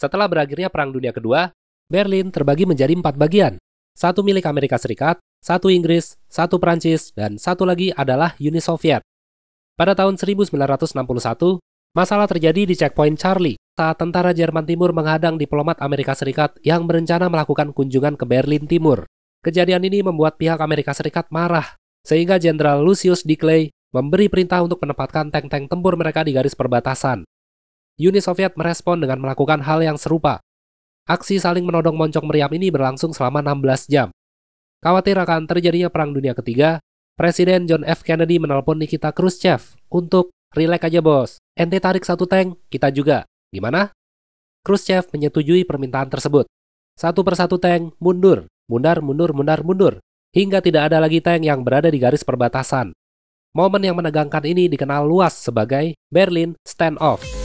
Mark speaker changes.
Speaker 1: Setelah berakhirnya Perang Dunia Kedua, Berlin terbagi menjadi empat bagian. Satu milik Amerika Serikat, satu Inggris, satu Prancis, dan satu lagi adalah Uni Soviet. Pada tahun 1961, masalah terjadi di checkpoint Charlie saat tentara Jerman Timur menghadang diplomat Amerika Serikat yang berencana melakukan kunjungan ke Berlin Timur. Kejadian ini membuat pihak Amerika Serikat marah, sehingga Jenderal Lucius D. Clay memberi perintah untuk menempatkan tank-tank tempur mereka di garis perbatasan. Uni Soviet merespon dengan melakukan hal yang serupa. Aksi saling menodong moncong meriam ini berlangsung selama 16 jam. Khawatir akan terjadinya Perang Dunia Ketiga, Presiden John F. Kennedy menelpon Nikita Khrushchev untuk Relax aja bos, ente tarik satu tank, kita juga. Gimana? Khrushchev menyetujui permintaan tersebut. Satu persatu tank mundur, mundar, mundur, mundar, mundur, hingga tidak ada lagi tank yang berada di garis perbatasan. Momen yang menegangkan ini dikenal luas sebagai Berlin Standoff.